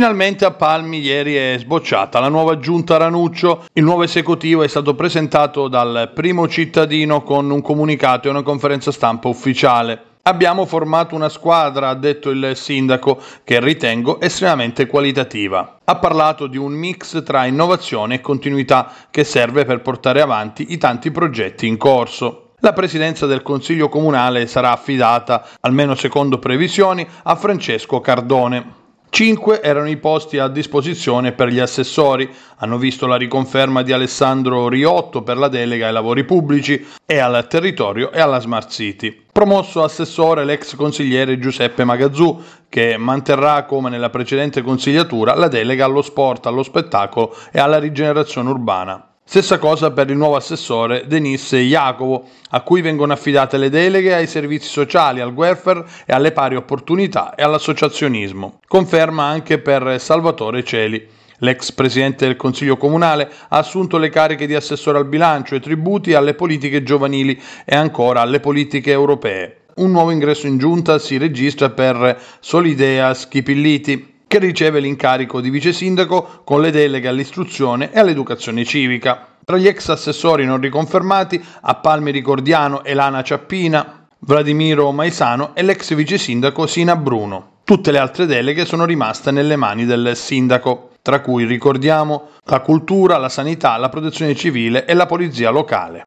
Finalmente a Palmi ieri è sbocciata la nuova giunta Ranuccio, il nuovo esecutivo è stato presentato dal primo cittadino con un comunicato e una conferenza stampa ufficiale. Abbiamo formato una squadra, ha detto il sindaco, che ritengo estremamente qualitativa. Ha parlato di un mix tra innovazione e continuità che serve per portare avanti i tanti progetti in corso. La presidenza del Consiglio Comunale sarà affidata, almeno secondo previsioni, a Francesco Cardone. Cinque erano i posti a disposizione per gli assessori, hanno visto la riconferma di Alessandro Riotto per la delega ai lavori pubblici e al territorio e alla Smart City. Promosso assessore l'ex consigliere Giuseppe Magazzù, che manterrà come nella precedente consigliatura la delega allo sport, allo spettacolo e alla rigenerazione urbana. Stessa cosa per il nuovo assessore Denise Jacopo, a cui vengono affidate le deleghe ai servizi sociali, al welfare e alle pari opportunità e all'associazionismo. Conferma anche per Salvatore Celi. L'ex presidente del Consiglio Comunale ha assunto le cariche di assessore al bilancio e tributi alle politiche giovanili e ancora alle politiche europee. Un nuovo ingresso in giunta si registra per Solidea Schipilliti, che riceve l'incarico di vice sindaco con le deleghe all'istruzione e all'educazione civica. Tra gli ex assessori non riconfermati, a Palmi Ricordiano, Elana Ciappina, Vladimiro Maisano e l'ex vice sindaco Sina Bruno. Tutte le altre deleghe sono rimaste nelle mani del sindaco, tra cui ricordiamo la cultura, la sanità, la protezione civile e la polizia locale.